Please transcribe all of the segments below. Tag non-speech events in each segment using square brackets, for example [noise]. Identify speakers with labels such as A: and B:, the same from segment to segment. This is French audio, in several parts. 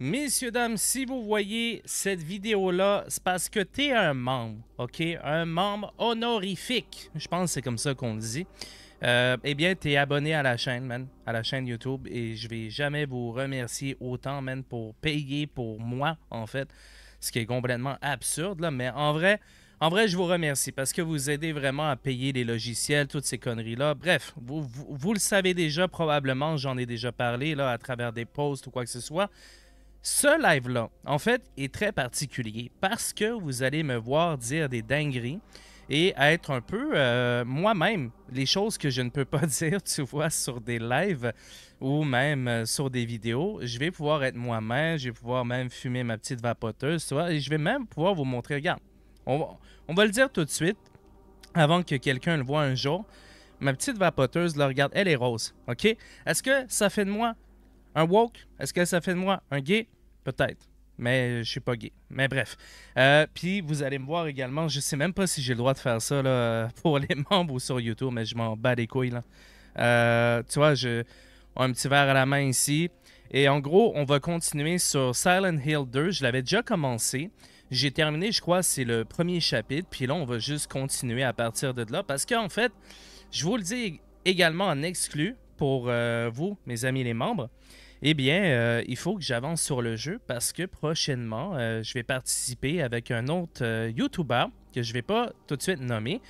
A: Messieurs, dames, si vous voyez cette vidéo-là, c'est parce que tu es un membre, OK? Un membre honorifique. Je pense que c'est comme ça qu'on le dit. Euh, eh bien, tu es abonné à la chaîne, man, à la chaîne YouTube, et je vais jamais vous remercier autant, man, pour payer pour moi, en fait, ce qui est complètement absurde, là, mais en vrai, en vrai, je vous remercie parce que vous aidez vraiment à payer les logiciels, toutes ces conneries-là. Bref, vous, vous, vous, le savez déjà probablement, j'en ai déjà parlé là, à travers des posts ou quoi que ce soit. Ce live-là, en fait, est très particulier parce que vous allez me voir dire des dingueries et être un peu euh, moi-même les choses que je ne peux pas [laughs] dire, tu vois, sur des lives ou même euh, sur des vidéos. Je vais pouvoir être moi-même, je vais pouvoir même fumer ma petite vapoteuse, tu vois, et je vais même pouvoir vous montrer, regarde, on va, on va le dire tout de suite avant que quelqu'un le voit un jour. Ma petite vapoteuse, là, regarde, elle est rose, OK? Est-ce que ça fait de moi un woke, est-ce que ça fait de moi un gay? Peut-être. Mais je suis pas gay. Mais bref. Euh, puis vous allez me voir également. Je sais même pas si j'ai le droit de faire ça [laughs] pour les membres ou sur YouTube, mais je m'en bats les couilles. Là. Euh, tu vois, je un petit verre à la main ici. Et en gros, on va continuer sur Silent Hill 2. Je l'avais déjà commencé. J'ai terminé, je crois, c'est le premier chapitre. Puis là, on va juste continuer à partir de là. Parce qu'en fait, je vous le dis également en exclu pour euh, vous, mes amis les membres. Eh bien, euh, il faut que j'avance sur le jeu parce que prochainement, euh, je vais participer avec un autre euh, YouTuber que je ne vais pas tout de suite nommer,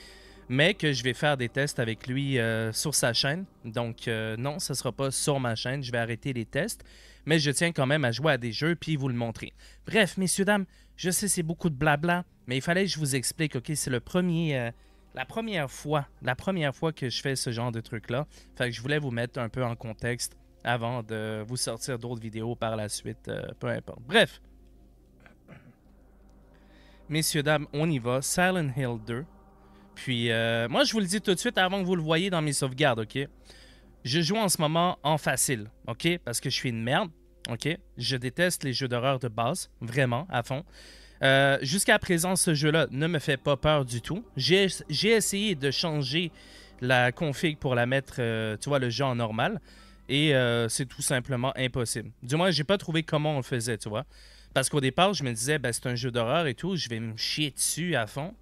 A: mais que je vais faire des tests avec lui sur sa chaîne. Donc, non, ce ne sera pas sur ma chaîne. Je vais arrêter les tests, mais je tiens quand même à jouer à des jeux puis vous le montrer. Bref, messieurs, dames, je sais c'est beaucoup de blabla, mais il fallait que je vous explique. OK, c'est le premier la première fois, la première fois que je fais ce genre de truc là, fait je voulais vous mettre un peu en contexte avant de vous sortir d'autres vidéos par la suite, euh, peu importe. Bref. Messieurs, dames, on y va. Silent Hill 2. Puis, euh, moi, je vous le dis tout de suite avant que vous le voyez dans mes sauvegardes, OK? Je joue en ce moment en facile, OK? Parce que je suis une merde, OK? Je déteste les jeux d'horreur de base, vraiment, à fond. Euh, jusqu'à présent, ce jeu-là ne me fait pas peur du tout. J'ai essayé de changer la config pour la mettre, tu vois, le jeu en normal. Et euh, c'est tout simplement impossible. Du moins, j'ai pas trouvé comment on le faisait, tu vois. Parce qu'au départ, je me disais, ben, c'est un jeu d'horreur et tout, je vais me chier dessus à fond,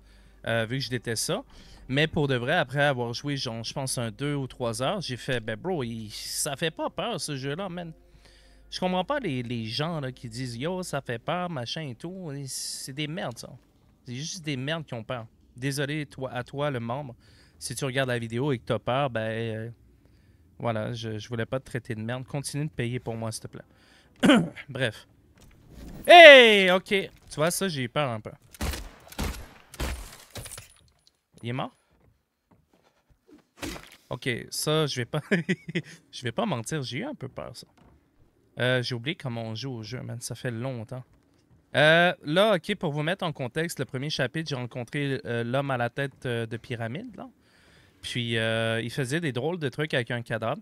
A: euh, vu que je déteste ça. Mais pour de vrai, après avoir joué, genre, je pense, un 2 ou 3 heures, j'ai fait, ben bro, ça fait pas peur ce jeu-là, man. Je comprends pas les, gens qui disent, yo, ça fait peur, machin et tout. C'est des merdes, ça. C'est juste des merdes qui ont peur. Désolé toi, à toi, le membre. Si tu regardes la vidéo et que t'as peur, ben. Euh, voilà, je, je voulais pas te traiter de merde. Continue de payer pour moi, s'il te plaît. [coughs] Bref. Hey! OK. Tu vois, ça, j'ai eu peur un peu. Il est mort? OK, ça, je vais pas... [laughs] je vais pas mentir, j'ai eu un peu peur, ça. Euh, j'ai oublié comment on joue au jeu, man. Ça fait longtemps. Euh, là, OK, pour vous mettre en contexte, le premier chapitre, j'ai rencontré euh, l'homme à la tête de pyramide, là. Puis euh, il faisait des drôles de trucs avec un cadavre.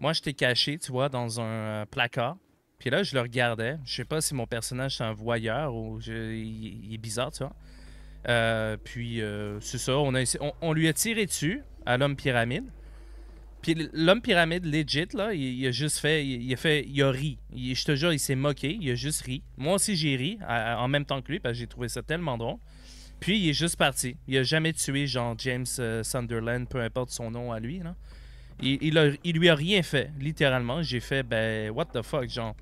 A: Moi, j'étais caché, tu vois, dans un euh, placard. Puis là, je le regardais. Je sais pas si mon personnage c'est un voyeur ou je... il, est bizarre, tu vois. Euh, puis c'est ça, on, lui a tiré dessus à l'homme pyramide. Puis l'homme pyramide legit là, il, a juste fait, il, a fait, il a ri. je te jure, il s'est moqué, il a juste ri. Moi aussi j'ai ri en même temps que lui parce que j'ai trouvé ça tellement drôle. Puis il est juste parti. Il a jamais tué genre James euh, Sunderland, peu importe son nom à lui. Là. Il, lui a rien fait, littéralement. J'ai fait, ben, what the fuck, genre.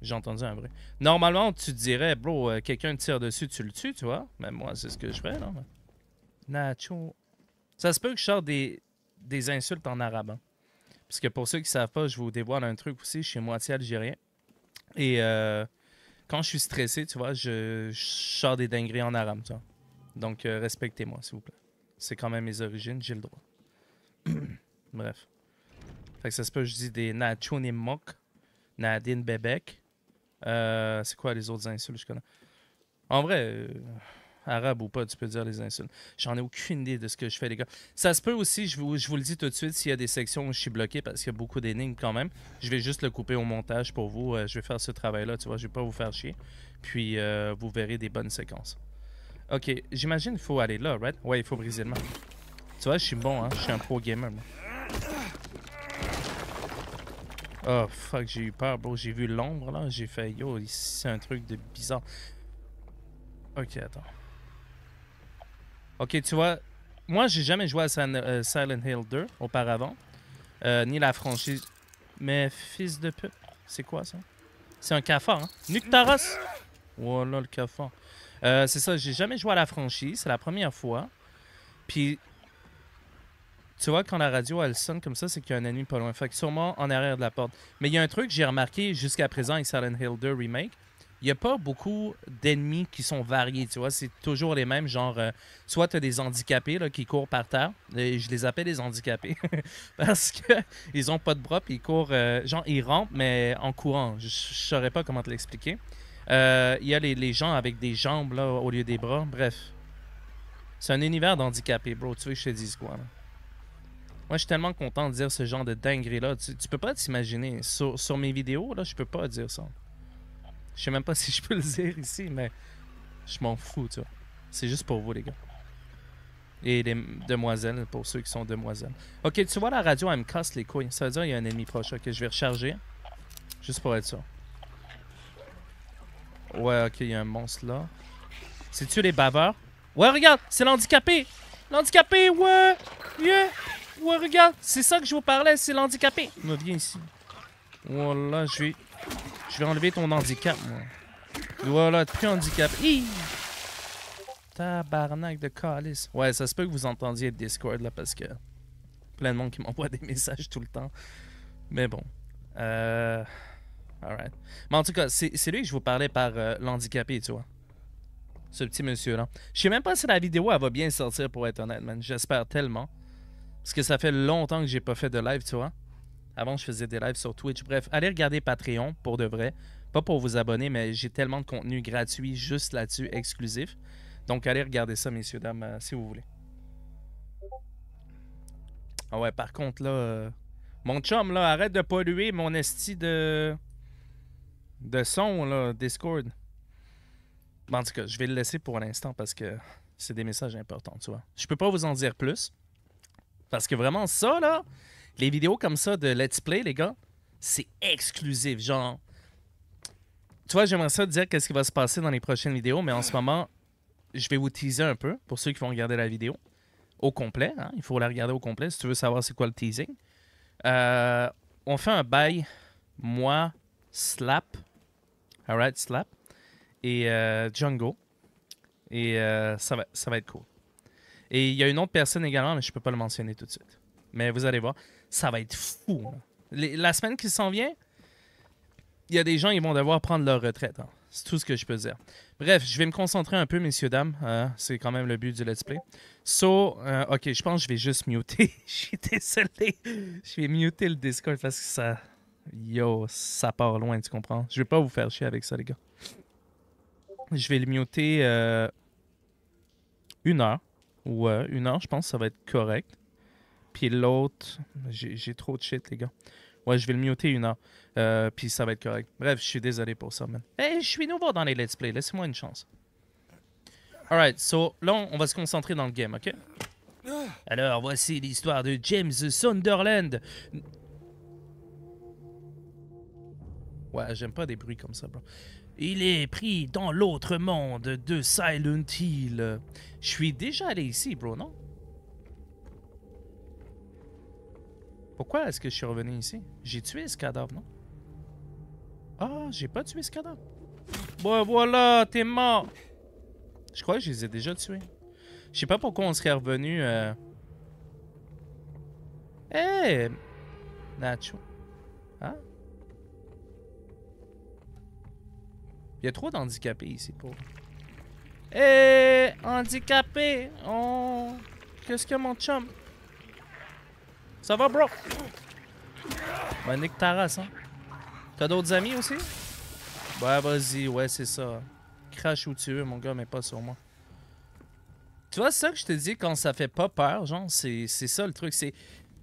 A: J'ai entendu un bruit. Normalement, tu dirais, bro, euh, quelqu'un tire dessus, tu le tues, tu vois. Mais moi, c'est ce que je fais, non? Nacho. Ça se peut que je sorte des, des insultes en arabe. Hein. Parce que pour ceux qui savent pas, je vous dévoile un truc aussi. Je suis moitié algérien. Et euh, quand je suis stressé, tu vois, je, sors des dingueries en arabe, tu vois. Donc, euh, respectez-moi, s'il vous plaît. C'est quand même mes origines, j'ai le droit. [clears throat] Bref. Fait que ça se peut, je dis des nachunimok, Nadine Bebek. Euh, c'est quoi les autres insultes, je connais? En vrai. Euh, arabe ou pas, tu peux dire les insultes. J'en ai aucune idée de ce que je fais, les gars. Ça se peut aussi, je vous, le dis tout de suite, s'il y a des sections où je suis bloqué parce qu'il y a beaucoup d'énigmes quand même, je vais juste le couper au montage pour vous. Euh, je vais faire ce travail-là, tu vois, je vais pas vous faire chier. Puis euh, vous verrez des bonnes séquences. Ok, j'imagine qu'il faut aller là, right? Ouais, il faut briser le main Tu vois, je suis bon, hein? Je suis un pro gamer, Oh fuck, j'ai eu peur, bro. J'ai vu l'ombre là. J'ai fait yo, c'est un truc de bizarre. Ok, attends. OK, tu vois, moi, j'ai jamais joué à euh, Silent Hill 2 auparavant, euh, ni la franchise. Mais fils de pute, c'est quoi ça? C'est un cafard, hein? Nuktaros! Voilà le cafard. Euh, c'est ça, j'ai jamais joué à la franchise, c'est la première fois. Puis, tu vois, quand la radio, elle sonne comme ça, c'est qu'il y a un ennemi pas loin. Fait que sûrement en arrière de la porte. Mais il y a un truc que j'ai remarqué jusqu'à présent avec Silent Hill 2 Remake, il n'y a pas beaucoup d'ennemis qui sont variés, tu vois. C'est toujours les mêmes, genre, euh, soit tu as des handicapés là, qui courent par terre, je les appelle les handicapés, [laughs] parce qu'ils n'ont pas de bras, puis ils courent, euh, genre, ils rampent, mais en courant. Je ne saurais pas comment te l'expliquer. Euh, il y a les, gens avec des jambes là, au lieu des bras, bref. C'est un univers d'handicapés, bro, tu veux que je te dise quoi, Moi, je suis tellement content de dire ce genre de dinguerie-là. Tu, peux pas t'imaginer. Sur, sur mes vidéos, là, je peux pas dire ça. Je sais même pas si je peux le dire ici, mais je m'en fous, tu vois. C'est juste pour vous, les gars. Et les demoiselles, pour ceux qui sont demoiselles. Ok, tu vois, la radio, elle me casse les couilles. Ça veut dire qu'il y a un ennemi proche. Ok, je vais recharger. Juste pour être sûr. Ouais, ok, il y a un monstre là. C'est-tu les baveurs? Ouais, regarde, c'est l'handicapé! L'handicapé, ouais! Ouais, regarde, c'est ça que je vous parlais, c'est l'handicapé! nous viens ici. Voilà, je vais je vais enlever ton handicap, moi. Voilà, plus handicap. Tabarnak de calice. Ouais, ça se peut que vous entendiez Discord, là, parce que... Plein de monde qui m'envoie des [laughs] messages tout le temps. Mais bon. Euh... Alright. Mais en tout cas, c'est lui que je vous parlais par euh, l'handicapé, tu vois. Ce petit monsieur-là. Je sais même pas si la vidéo, elle va bien sortir, pour être honnête, man. J'espère tellement. Parce que ça fait longtemps que j'ai pas fait de live, tu vois. Avant, je faisais des lives sur Twitch. Bref, allez regarder Patreon pour de vrai. Pas pour vous abonner, mais j'ai tellement de contenu gratuit juste là-dessus, exclusif. Donc, allez regarder ça, messieurs, dames, euh, si vous voulez. Ah ouais, par contre, là... Euh, mon chum, là, arrête de polluer mon esti de... de son, là, Discord. Bon, en tout cas, je vais le laisser pour l'instant parce que c'est des messages importants, tu vois. Je peux pas vous en dire plus. Parce que vraiment, ça, là les vidéos comme ça de Let's Play, les gars, c'est exclusif. Genre, tu vois, j'aimerais ça dire qu'est-ce qui va se passer dans les prochaines vidéos, mais en ce moment, je vais vous teaser un peu pour ceux qui vont regarder la vidéo au complet. Hein. Il faut la regarder au complet si tu veux savoir c'est quoi le teasing. Euh, on fait un bail, moi, Slap, alright, Slap, et euh, Django. Et euh, ça, va, ça va être cool. Et il y a une autre personne également, mais je ne peux pas le mentionner tout de suite. Mais vous allez voir ça va être fou. la semaine qui s'en vient, il y a des gens, qui vont devoir prendre leur retraite. Hein. C'est tout ce que je peux dire. Bref, je vais me concentrer un peu, messieurs, dames. Hein. c'est quand même le but du let's play. So, euh, ok, je pense que je vais juste muter. [laughs] Je suis désolé. Je vais muter le Discord parce que ça. Yo, ça part loin, tu comprends? Je vais pas vous faire chier avec ça, les gars. Je vais le muter euh, une heure. Ouais, une heure, je pense, que ça va être correct. Puis l'autre, j'ai trop de shit, les gars. Ouais, je vais le muter une heure. Euh, puis ça va être correct. Bref, je suis désolé pour ça, man. Eh, je suis nouveau dans les let's play. Laissez-moi une chance. Alright, so là, on va se concentrer dans le game, ok? Alors, voici l'histoire de James Sunderland. Ouais, j'aime pas des bruits comme ça, bro. Il est pris dans l'autre monde de Silent Hill. Je suis déjà allé ici, bro, non? Pourquoi est-ce que je suis revenu ici? J'ai tué ce cadavre, non? Ah, j'ai pas tué ce cadavre. Bon, voilà, t'es mort. Je crois que je les ai déjà tués. Je sais pas pourquoi on serait revenu. Eh! Nacho. Hein? Il y a trop d'handicapés ici pour. Eh! Hey, handicapé! On. Qu'est-ce que mon chum? Ça va, bro? Monique, nique hein. T'as d'autres amis aussi? Bah vas-y, ouais, c'est ça. Crash où tu veux, mon gars, mais pas sur moi. Tu vois, ça que je te dis quand ça fait pas peur, genre, c'est ça le truc. C'est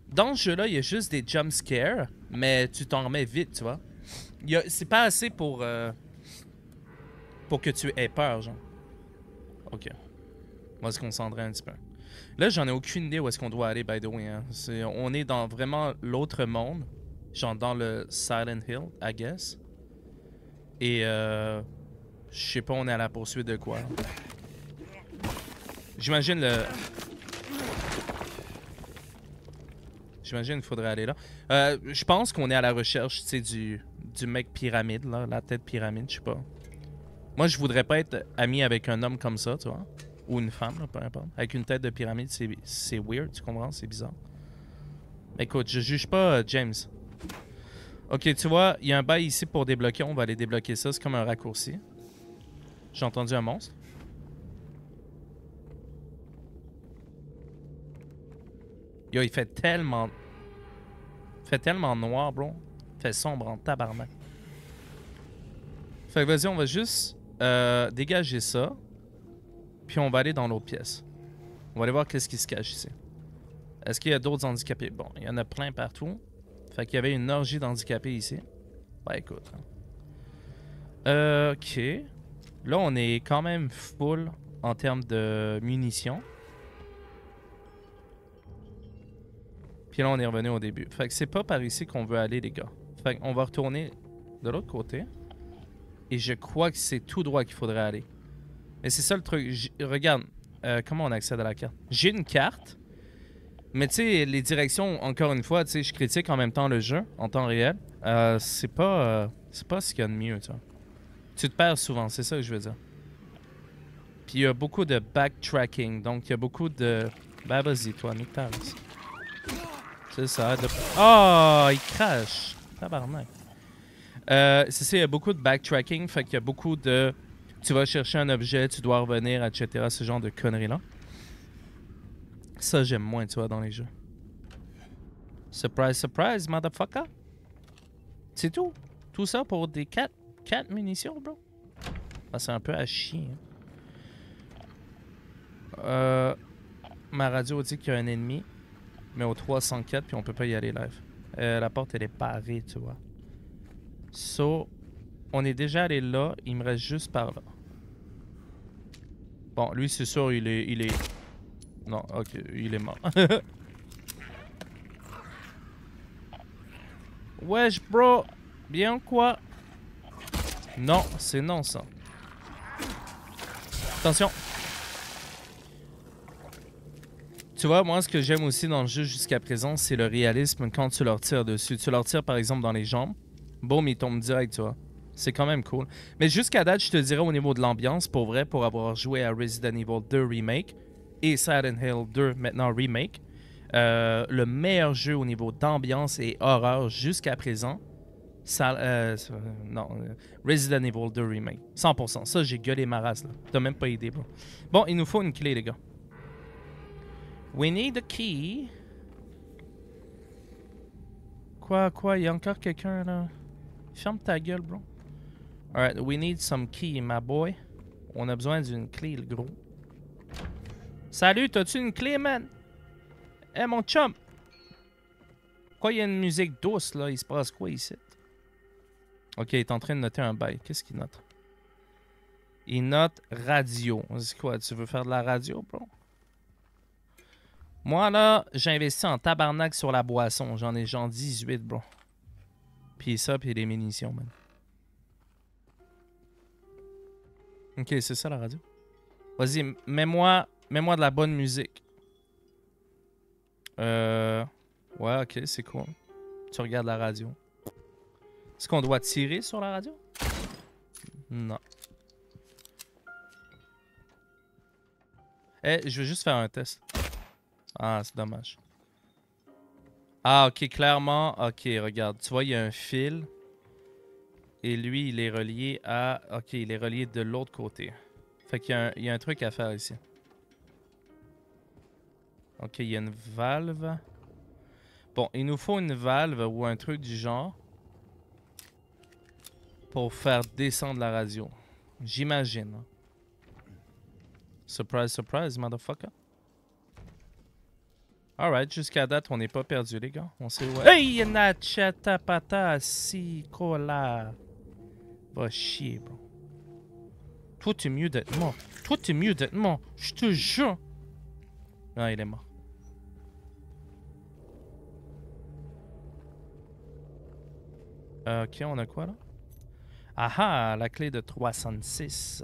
A: Dans ce jeu-là, il y a juste des jump mais tu t'en remets vite, tu vois. C'est pas assez pour. Euh, pour que tu aies peur, genre. Ok. Moi, va se concentrer un petit peu. Là, j'en ai aucune idée où est-ce qu'on doit aller, by the way. Hein. on est dans vraiment l'autre monde. Genre dans le Silent Hill, I guess. Et euh, je sais pas, on est à la poursuite de quoi. J'imagine le... J'imagine qu'il faudrait aller là. Euh, je pense qu'on est à la recherche, tu sais, du, du mec pyramide, là. La tête pyramide, je sais pas. Moi, je voudrais pas être ami avec un homme comme ça, tu vois ou une femme, peu importe, avec une tête de pyramide, c'est weird, tu comprends? C'est bizarre. Écoute, je juge pas euh, James. Ok, tu vois, il y a un bail ici pour débloquer. On va aller débloquer ça. C'est comme un raccourci. J'ai entendu un monstre. Yo, il fait tellement... Il fait tellement noir, bro. Il fait sombre en tabarnak. Fait que vas-y, on va juste euh, dégager ça. Puis on va aller dans l'autre pièce. On va aller voir qu'est-ce qui se cache ici. Est-ce qu'il y a d'autres handicapés? Bon, il y en a plein partout. Fait qu'il y avait une orgie d'handicapés ici. Bah écoute. Hein. Euh, ok. Là, on est quand même full en termes de munitions. Puis là, on est revenu au début. Fait que c'est pas par ici qu'on veut aller, les gars. Fait qu'on va retourner de l'autre côté. Et je crois que c'est tout droit qu'il faudrait aller. Mais c'est ça le truc. regarde, euh, comment on accède à la carte? J'ai une carte, mais tu sais, les directions, encore une fois, tu sais, je critique en même temps le jeu, en temps réel. Euh, c'est pas, euh, c'est pas ce qu'il y a de mieux, tu Tu te perds souvent, c'est ça que je veux dire. Puis il y a beaucoup de backtracking, donc il y a beaucoup de... Bah vas-y, toi, nique C'est ça, Oh, il crache! Tabarnak. c'est ça, il y a beaucoup de backtracking, fait qu'il y a beaucoup de tu vas chercher un objet, tu dois revenir, etc. Ce genre de conneries-là. Ça, j'aime moins, tu vois, dans les jeux. Surprise, surprise, motherfucker. C'est tout. Tout ça pour des 4, 4 munitions, bro. Ah, c'est un peu à chier. Hein. Euh, ma radio dit qu'il y a un ennemi, mais au 304, puis on peut pas y aller live. Euh, la porte, elle est pavée tu vois. So, on est déjà allé là, il me reste juste par là. Bon, lui c'est sûr, il est, il est... Non, ok, il est mort. [laughs] Wesh, bro! Bien quoi? Non, c'est non ça. Attention! Tu vois, moi, ce que j'aime aussi dans le jeu jusqu'à présent, c'est le réalisme quand tu leur tires dessus. Tu leur tires, par exemple, dans les jambes. Boum, ils tombent direct, tu vois. C'est quand même cool. Mais jusqu'à date, je te dirais au niveau de l'ambiance, pour vrai, pour avoir joué à Resident Evil 2 Remake et Silent Hill 2 maintenant Remake, euh, le meilleur jeu au niveau d'ambiance et horreur jusqu'à présent, ça, euh, euh, non, Resident Evil 2 Remake. 100%. Ça, j'ai gueulé ma race. T'as même pas idée. Bro. Bon, il nous faut une clé, les gars. We need a key. Quoi, quoi, il y a encore quelqu'un là. Ferme ta gueule, bro. Alright, we need some key, my boy. On a besoin d'une clé, le gros. Salut, t'as-tu une clé, man? Eh, mon chum! Pourquoi il y a une musique douce, là? Il se passe quoi ici? Ok, il est en train de noter un bail. Qu'est-ce qu'il note? Il note radio. C'est quoi? Tu veux faire de la radio, bro? Moi, là, j'ai investi en tabarnak sur la boisson. J'en ai genre 18, bro. Puis ça, puis les munitions, man. Ok, c'est ça la radio. Vas-y, mets-moi mets-moi de la bonne musique. Euh, ouais, ok, c'est cool. Tu regardes la radio. Est-ce qu'on doit tirer sur la radio? Non. Eh, je veux juste faire un test. Ah, c'est dommage. Ah, ok, clairement. Ok, regarde. Tu vois, il y a un fil. Et lui, il est relié à... Ok, il est relié de l'autre côté. Fait qu'il y, a un truc à faire ici. Ok, il y a une valve. Bon, il nous faut une valve ou un truc du genre pour faire descendre la radio. J'imagine. Hein. Surprise, surprise, motherfucker. Alright, jusqu'à date, on n'est pas perdu, les gars. On sait où... Hey, nachatapata, si, Va chier, bro. Toi, t'es mieux d'être mort. Toi, t'es mieux d'être mort. Je te jure. Non, ah, il est mort. Euh, ok, on a quoi là? Ah, ah la clé de 306.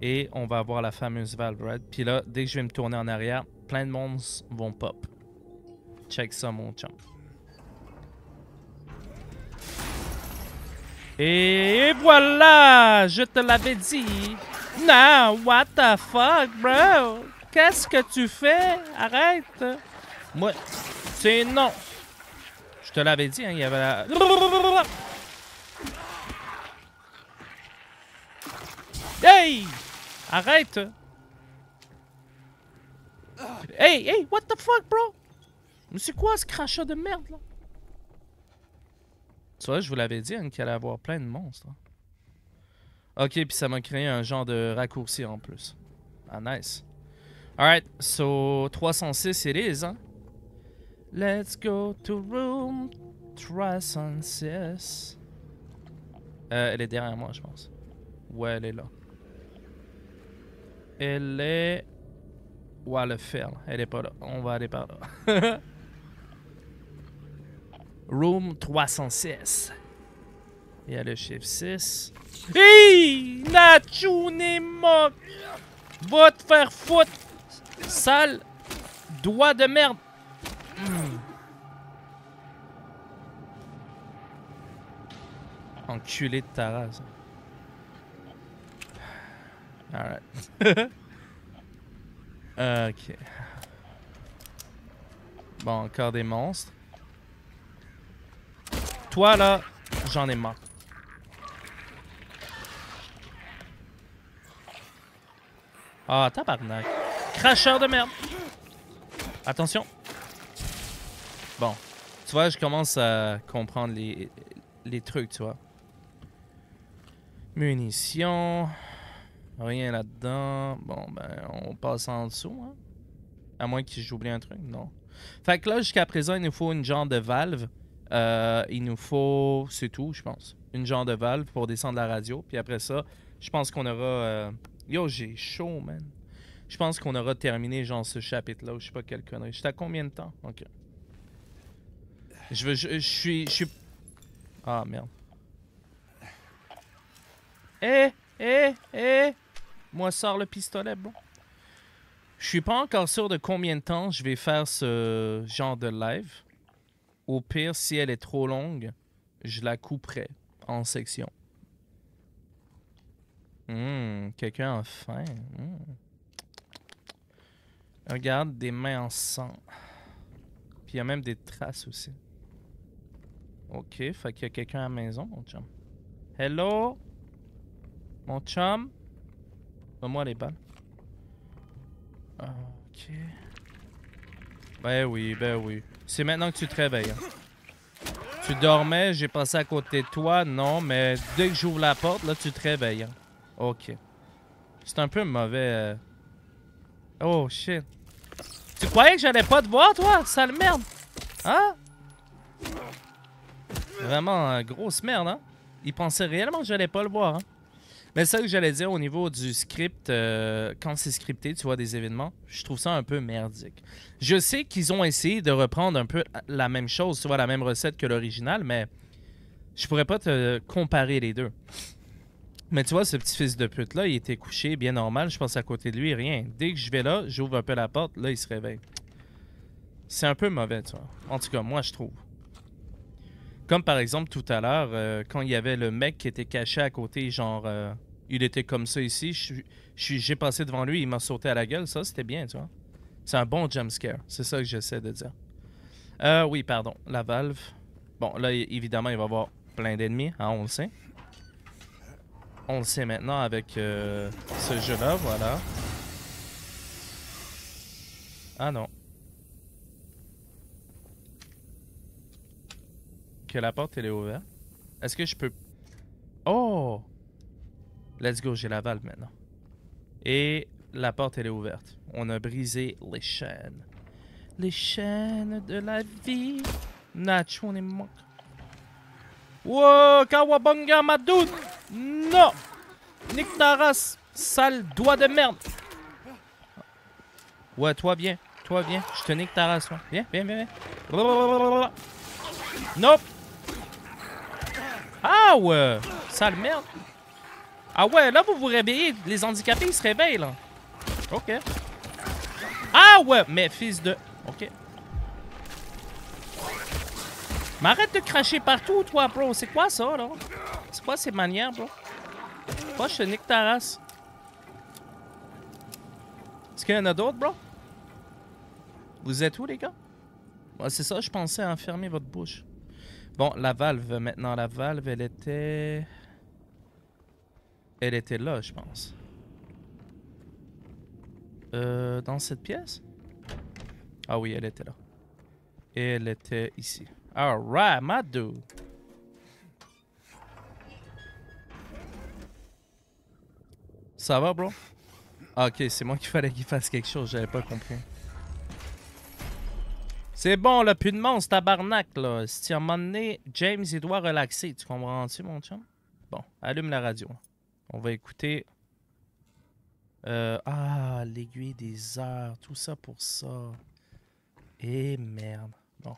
A: Et on va avoir la fameuse valve red. Puis là, dès que je vais me tourner en arrière, plein de monstres vont pop. Check ça, mon champ. Et voilà, je te l'avais dit. Non, what the fuck, bro? Qu'est-ce que tu fais? Arrête. Moi, c'est non. Je te l'avais dit, hein, il y avait Hey! Arrête! Hey, hey, what the fuck, bro? Mais c'est quoi ce crachat de merde, là? Tu vois, je vous l'avais dit, qu'elle hein, qu'il allait avoir plein de monstres. Hein. Ok, puis ça m'a créé un genre de raccourci en plus. Ah, nice. Alright, so 306 it is, hein? Let's go to room 306. Euh, elle est derrière moi, je pense. Ouais, elle est là. Elle est... Ouais, le fer. Elle est pas là. On va aller par là. [laughs] Room 306. Il y a le chiffre 6. n'est Nachunema! Va te faire foutre! Sale! Doigt de merde! Hmm. Enculé de ta race. Alright. [laughs] ok. Bon, encore des monstres. Toi, là, j'en ai marre. Ah, tabarnak. Cracheur de merde. Attention. Bon. Tu vois, je commence à comprendre les, trucs, tu vois. Munitions. Rien là-dedans. Bon, ben, on passe en dessous. Hein? À moins que j'oublie un truc. Non. Fait que là, jusqu'à présent, il nous faut une genre de valve. Euh, il nous faut, c'est tout, je pense, une genre de valve pour descendre la radio. Puis après ça, je pense qu'on aura. Euh, yo, j'ai chaud, man. Je pense qu'on aura terminé, genre, ce chapitre-là, je sais pas quelle connerie. J'étais à combien de temps Ok. Je veux. Je, suis. Je suis. Ah, merde. Eh, eh, eh Moi, sors le pistolet, bon. Je suis pas encore sûr de combien de temps je vais faire ce genre de live. Au pire, si elle est trop longue, je la couperai en sections. Hum, quelqu'un a faim. Hmm. Regarde, des mains en sang. Puis il y a même des traces aussi. Ok, fait qu'il y a quelqu'un à la maison, mon chum. Hello? Mon chum? Donne-moi les balles. Ah, ok. Ben oui, ben oui. C'est maintenant que tu te réveilles. Hein. Tu dormais, j'ai passé à côté de toi, non, mais dès que j'ouvre la porte, là, tu te réveilles. Hein. Ok. C'est un peu mauvais. Euh. Oh, shit. Tu croyais que j'allais pas te voir, toi, sale merde? Hein? Vraiment, euh, grosse merde, hein? Il pensait réellement que j'allais pas le voir, hein? Mais ça que j'allais dire au niveau du script, euh, quand c'est scripté, tu vois, des événements, je trouve ça un peu merdique. Je sais qu'ils ont essayé de reprendre un peu la même chose, tu vois, la même recette que l'original, mais je pourrais pas te comparer les deux. Mais tu vois, ce petit fils de pute-là, il était couché, bien normal, je pense à côté de lui, rien. Dès que je vais là, j'ouvre un peu la porte, là, il se réveille. C'est un peu mauvais, tu vois. En tout cas, moi, je trouve. Comme par exemple tout à l'heure, euh, quand il y avait le mec qui était caché à côté, genre, euh, il était comme ça ici. J'ai passé devant lui, il m'a sauté à la gueule. Ça, c'était bien, tu vois. C'est un bon jumpscare. C'est ça que j'essaie de dire. Euh, oui, pardon. La valve. Bon, là, évidemment, il va y avoir plein d'ennemis. Hein, on le sait. On le sait maintenant avec euh, ce jeu-là. Voilà. Ah non. Que la porte, elle est ouverte. Est-ce que je peux... Oh! Let's go, j'ai Laval maintenant. Et la porte, elle est ouverte. On a brisé les chaînes. Les chaînes de la vie. Nacho, on est mort. Wow, Kawabanga Madoun! Non! Nick Taras, sale doigt de merde! Ouais, toi, viens. Toi, viens. Je te nique Taras, moi. Viens, viens, viens, viens. Nope! Ah ouais! Sale merde! Ah ouais, là, vous vous réveillez. Les handicapés, ils se réveillent, là. OK. Ah ouais, mais fils de... OK. Mais arrête de cracher partout, toi, bro. C'est quoi ça, là? C'est quoi ces manières, bro? Moi, je te nique ta race. Est-ce qu'il y en a d'autres, bro? Vous êtes où, les gars? moi c'est ça, je pensais enfermer votre bouche. Bon, la valve, maintenant. La valve, elle était... Elle était là, je pense. Euh, dans cette pièce? Ah oui, elle était là. elle était ici. Alright, my dude. Ça va, bro? Ah, ok, c'est moi qu'il fallait qu'il fasse quelque chose, j'avais pas compris. C'est bon, là, plus de monstre, tabarnak, là. Si à un donné, James, il doit relaxer. Tu comprends-tu, mon chum? Bon, allume la radio. On va écouter. Euh, ah, l'aiguille des heures, tout ça pour ça. Et eh, merde. Bon.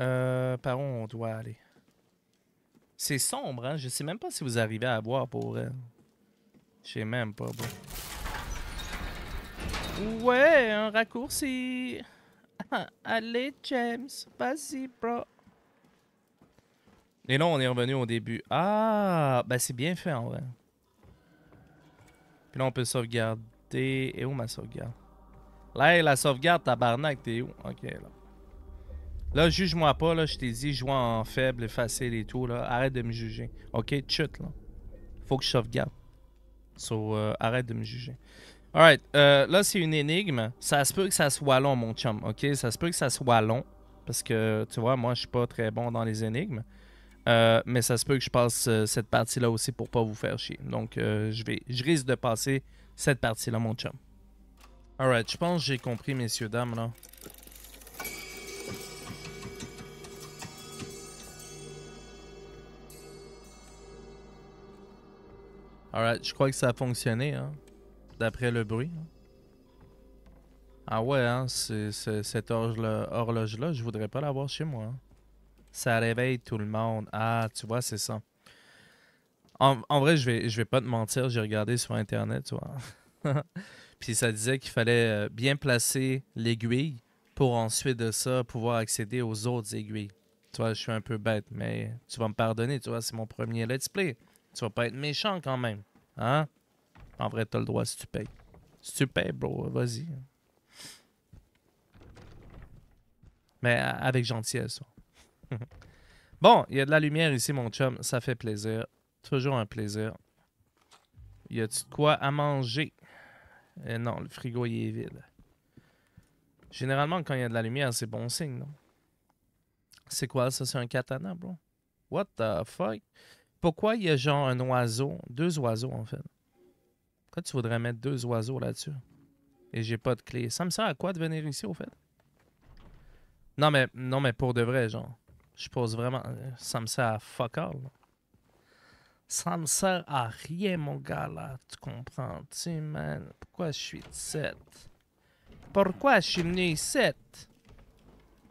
A: Euh, par où on doit aller? C'est sombre, hein? Je sais même pas si vous arrivez à boire pour elle. Je sais même pas, bon. Ouais, un raccourci! [laughs] Allez, James, vas-y, bro. Et là, on est revenu au début. Ah, ben c'est bien fait en vrai. Puis là, on peut sauvegarder. Et où ma sauvegarde? Là, la sauvegarde, tabarnak, t'es où? Ok, là. Là, juge-moi pas, là, je t'ai dit, joue en faible, facile et tout, là. Arrête de me juger. Ok, chut, là. Faut que je sauvegarde. So, euh, arrête de me juger. Alright, euh, là, c'est une énigme. Ça se peut que ça soit long, mon chum, ok? Ça se peut que ça soit long. Parce que, tu vois, moi, je suis pas très bon dans les énigmes. Euh, mais ça se peut que je passe euh, cette partie-là aussi pour pas vous faire chier. Donc, euh, je, vais, je risque de passer cette partie-là, mon chum. Alright, je pense que j'ai compris, messieurs, dames, là. Alright, je crois que ça a fonctionné, hein, d'après le bruit. Hein. Ah ouais, hein, c'est cette horloge-là, je voudrais pas l'avoir chez moi. Hein ça réveille tout le monde. Ah, tu vois, c'est ça. En, vrai, je vais, je vais pas te mentir, j'ai regardé sur Internet, tu vois. [laughs] Puis ça disait qu'il fallait euh, bien placer l'aiguille pour ensuite de ça pouvoir accéder aux autres aiguilles. Tu vois, je suis un peu bête, mais tu vas me pardonner, tu vois, c'est mon premier let's play. Tu vas pas être méchant quand même. Hein? En vrai, t'as le droit si tu payes. Si tu payes, bro, vas-y. Mais avec gentillesse. [laughs] bon, il y a de la lumière ici, mon chum. Ça fait plaisir. Toujours un plaisir. Y a-tu de quoi à manger? Eh non, le frigo, il est vide. Généralement, quand il y a de la lumière, c'est bon signe, non? C'est quoi ça? C'est un katana, bro? What the fuck? Pourquoi il y a genre un oiseau? Deux oiseaux, en fait. Pourquoi tu voudrais mettre deux oiseaux là-dessus? Et j'ai pas de clé. Ça me sert à quoi de venir ici, au fait? Non, mais, non, mais pour de vrai, genre. Je pose vraiment. Euh, ça me sert à fuck all. Ça me sert à rien, mon gars, là. Tu comprends, tu man. Pourquoi je suis 7? Pourquoi je suis venu 7?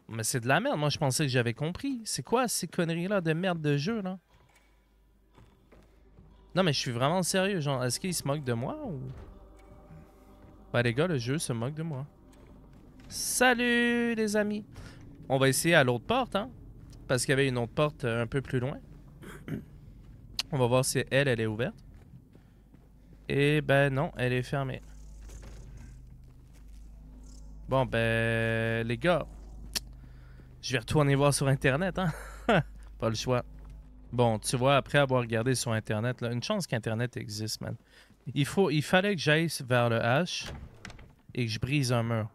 A: Mais c'est de la merde. Moi, je pensais que j'avais compris. C'est quoi ces conneries-là de merde de jeu, là? Non, mais je suis vraiment sérieux. Genre, est-ce qu'ils se moquent de moi ou. Bah, les gars, le jeu se moque de moi. Salut, les amis! On va essayer à l'autre porte, hein? parce qu'il y avait une autre porte euh, un peu plus loin. On va voir si elle, elle est ouverte. Et eh ben non, elle est fermée. Bon ben les gars, je vais retourner voir sur internet hein. [laughs] Pas le choix. Bon, tu vois, après avoir regardé sur internet, là, une chance qu'internet existe, man. Il faut, il fallait que j'aille vers le H et que je brise un mur.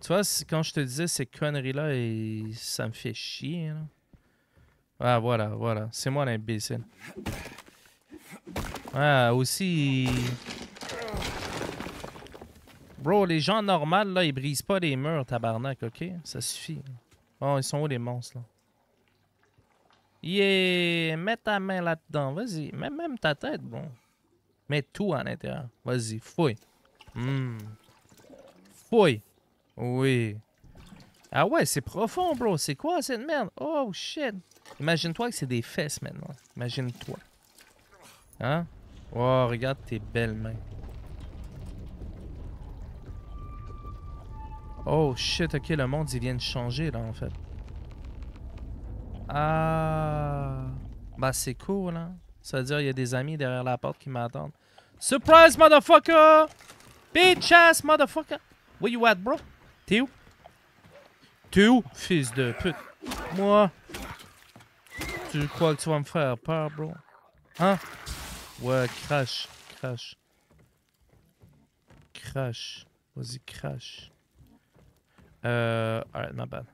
A: Tu vois, quand je te disais ces conneries-là, et ça me fait chier. Ah, voilà, voilà. C'est moi l'imbécile. Ah, aussi... Bro, les gens normaux, là, ils brisent pas les murs, tabarnak, OK? Ça suffit. Oh, ils sont où, les monstres, là? Yeah! Mets ta main là-dedans, vas-y. Mets même ta tête, bon. Mets tout à l'intérieur. Vas-y, fouille. Hmm. Fouille. Oui. Ah ouais, c'est profond, bro. C'est quoi cette merde? Oh shit. Imagine-toi que c'est des fesses maintenant. Imagine-toi. Hein? Oh, regarde tes belles mains. Oh shit, ok, le monde, il vient de changer là en fait. Ah. Bah, c'est cool, hein. Ça veut dire il y a des amis derrière la porte qui m'attendent. Surprise, motherfucker! Bitch ass, motherfucker! Where you at, bro? T'es où? T'es où, fils de pute? Moi? Tu crois que tu vas me faire peur, bro? Hein? Ouais, crash, crash. Crash. Vas-y, crash. Euh... Alright, my bad.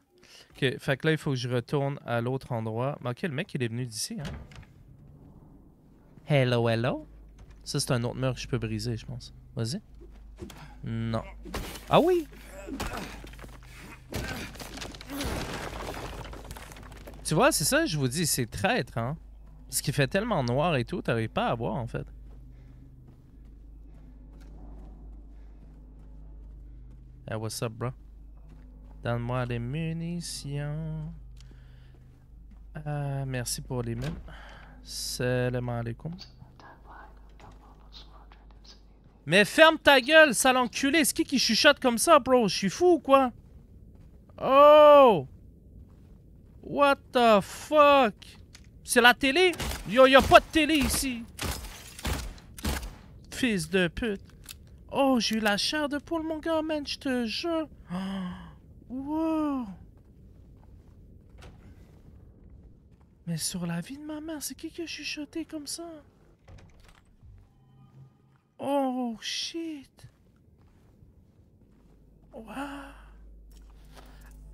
A: Ok, fait que là, il faut que je retourne à l'autre endroit. Mais ok, le mec, il est venu d'ici, hein? Hello, hello? Ça, c'est un autre mur que je peux briser, je pense. Vas-y. Non. Ah oui! Tu vois, c'est ça, je vous dis, c'est traître, hein. Ce qui fait tellement noir et tout, t'arrives pas à voir, en fait. Hey, what's up, bro? Donne-moi les munitions. Euh, merci pour les mêmes. Salam alaikum. Mais ferme ta gueule, sale enculé. C'est qui qui chuchote comme ça, bro? Je suis fou ou quoi? Oh! What the fuck? C'est la télé? Yo, y pas de télé ici. Fils de pute. Oh, j'ai eu la chair de poule, mon gars, man, je te jure. Oh. [gasps] Wow. Mais sur la vie de ma mère, c'est qui qui a chuchoté comme ça? Oh shit.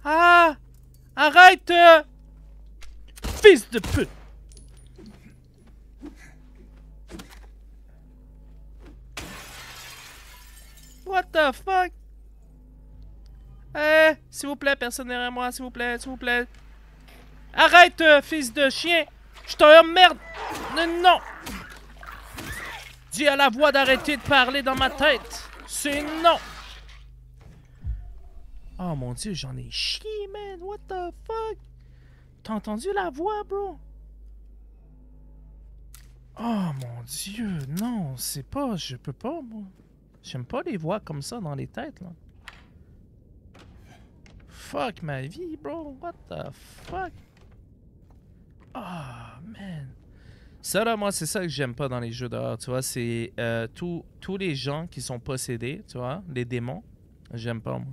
A: Ah Arrête Fils de pute What the fuck Eh, s'il vous plaît, personne derrière moi, s'il vous plaît, s'il vous plaît. Arrête, euh, fils de chien Je te merde Non Dis à la voix d'arrêter de parler dans ma tête. C'est non. Oh mon dieu, j'en ai chié, man. What the fuck? T'as entendu la voix, bro? Oh mon dieu, non, c'est pas, je peux pas, moi. J'aime pas les voix comme ça dans les têtes, là. Fuck ma vie, bro. What the fuck? Oh, man. Ça, là, moi, c'est ça que j'aime pas dans les jeux d'horreur, tu vois. C'est euh, tous les gens qui sont possédés, tu vois, les démons. J'aime pas, moi.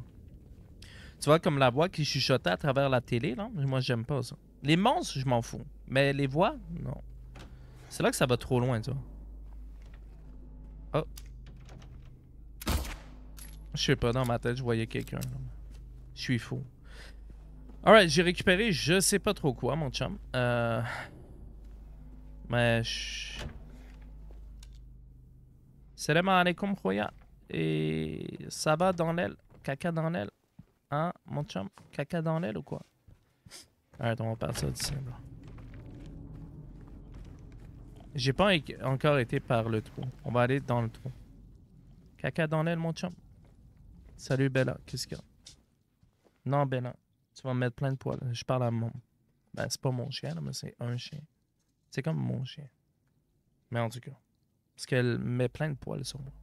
A: Tu vois, comme la voix qui chuchotait à travers la télé, là. Moi, j'aime pas ça. Les monstres, je m'en fous. Mais les voix, non. C'est là que ça va trop loin, tu vois. Oh. Je sais pas, dans ma tête, je voyais quelqu'un. Je suis fou. Alright, j'ai récupéré je sais pas trop quoi, mon chum. Euh... ماشي Salam alaikum, خويا Et ça va dans l'aile Caca dans l'aile Hein, mon chum Caca dans l'aile ou quoi Arrête, on va partir d'ici. J'ai pas encore été par le trou. On va aller dans le trou. Caca dans l'aile, mon chum. Salut, Bella. Qu'est-ce qu'il y a Non, Bella. Tu vas me mettre plein de poils. Je parle à mon. Ben, c'est pas mon chien, mais c'est un chien. C'est comme mon chien. Mais en tout cas. Parce qu'elle met plein de poils sur moi.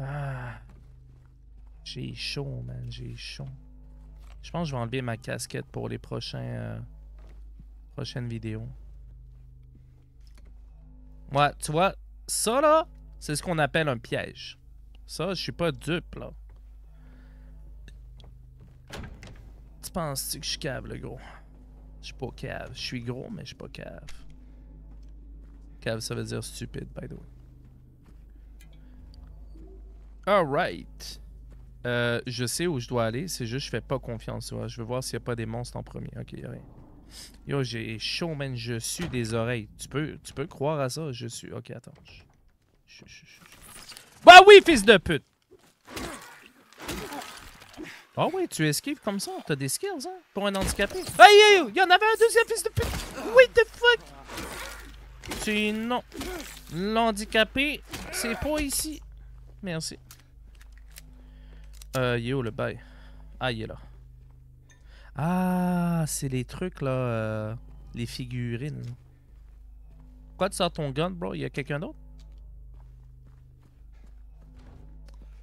A: Ah. J'ai chaud, man. J'ai chaud. Je pense que je vais enlever ma casquette pour les prochains, euh, prochaines vidéos. Ouais, tu vois, ça là, c'est ce qu'on appelle un piège. Ça, je suis pas dupe là. Tu penses -tu que je cave, le gros? Je suis pas cave. Je suis gros, mais je suis pas cave. Cave, ça veut dire stupide, by the way. Alright. Euh, je sais où je dois aller, c'est juste que je fais pas confiance. Je veux voir s'il y a pas des monstres en premier. Ok, y'a rien. Yo, j'ai chaud, man. Je suis des oreilles. Tu peux, tu peux croire à ça? Je suis. Ok, attends. Bah oui, fils de pute! Ah ouais, oui, tu esquives comme ça, t'as des skills, hein, pour un handicapé. Aïe, aïe, il y en avait un deuxième fils de pute! What the fuck? C'est non. L'handicapé, c'est pas ici. Merci. Euh, yo, le bail. Ah, il est là. Ah, c'est les trucs, là, euh, les figurines. Pourquoi tu sors ton gun, bro? y'a y a quelqu'un d'autre?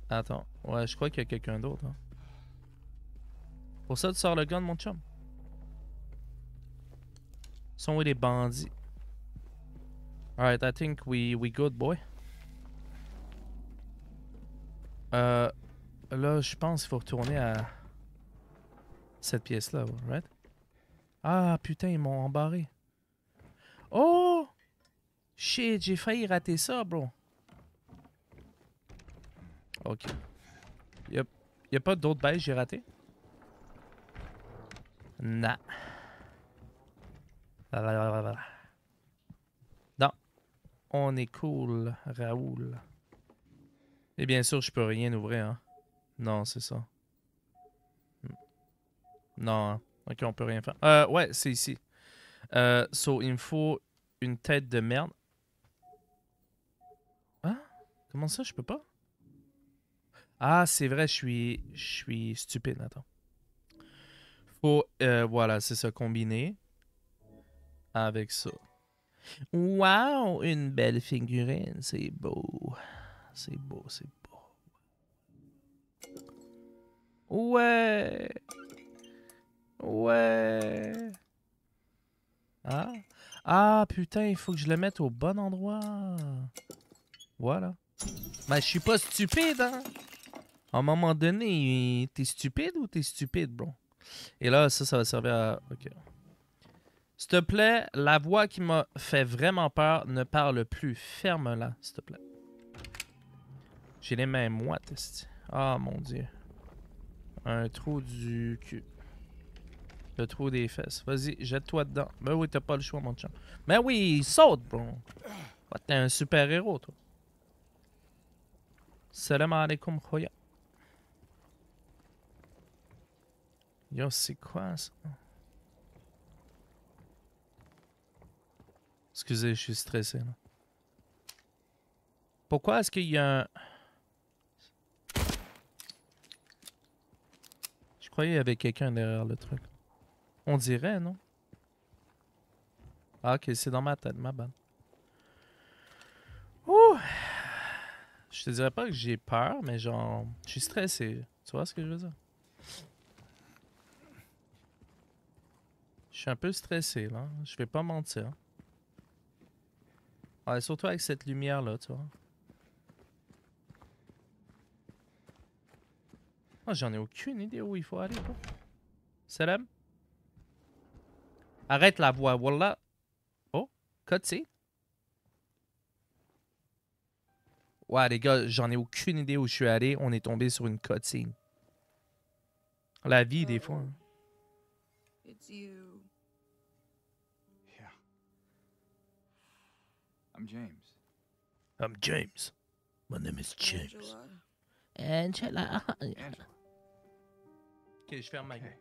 A: Attends, ouais, je crois qu'il y a quelqu'un d'autre, hein. Pour ça, tu sors le gun, mon chum. Sont où les bandits? Alright, I think we, we good, boy. Euh, là, je pense qu'il faut retourner à cette pièce-là, right? Ah, putain, ils m'ont embarré. Oh! Shit, j'ai failli rater ça, bro. Ok. Y'a y pas d'autres bails j'ai raté? Non. Non. On est cool, Raoul. Et bien sûr, je peux rien ouvrir, hein. Non, c'est ça. Hmm. Non, hein. Ok, on peut rien faire. Euh, ouais, c'est ici. Euh, so, il me faut une tête de merde. Hein? Comment ça, je peux pas? Ah, c'est vrai, je suis... Je suis stupide, attends. Euh, voilà, c'est ça, combiné avec ça. Wow, une belle figurine, c'est beau. C'est beau, c'est beau. Ouais. Ouais. Ah. Ah, putain, il faut que je le mette au bon endroit. Voilà. Mais ben, je suis pas stupide, hein. À un moment donné, t'es stupide ou t'es stupide, bro? Et là, ça, ça va servir à... OK. S'il te plaît, la voix qui m'a fait vraiment peur ne parle plus. Ferme-la, s'il te plaît. J'ai les mains moites. Ah, mon Dieu. Un trou du cul. Le trou des fesses. Vas-y, jette-toi dedans. Mais ben oui, t'as pas le choix, mon chum. Mais ben oui, saute, bro. Bah, t'es un super-héros, toi. Salam alaikum, khoya. Yo, c'est quoi ça? Excusez, je suis stressé. Pourquoi est-ce qu'il y a un... Je croyais qu'il y avait quelqu'un derrière le truc. On dirait, non? Ah, ok, c'est dans ma tête, ma balle. Ouh! Je te dirais pas que j'ai peur, mais genre, je suis stressé. Tu vois ce que je veux dire? Je suis un peu stressé, là. Je vais pas mentir. surtout avec cette lumière-là, tu vois. Oh, j'en ai aucune idée où il faut aller, Salam. Arrête la voix, voilà. Oh, cutscene. Ouais, les gars, j'en ai aucune idée où je suis allé. On est tombé sur une cutscene. La vie, des euh, fois. Hein. I'm James. I'm James. My name is James. Angela. Angela. Ok, je ferme ma gueule.